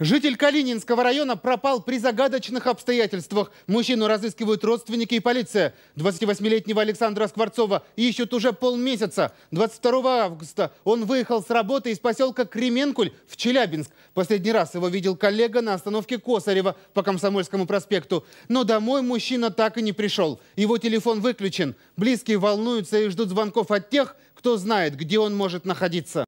Житель Калининского района пропал при загадочных обстоятельствах. Мужчину разыскивают родственники и полиция. 28-летнего Александра Скворцова ищут уже полмесяца. 22 августа он выехал с работы из поселка Кременкуль в Челябинск. Последний раз его видел коллега на остановке Косарева по Комсомольскому проспекту. Но домой мужчина так и не пришел. Его телефон выключен. Близкие волнуются и ждут звонков от тех, кто знает, где он может находиться.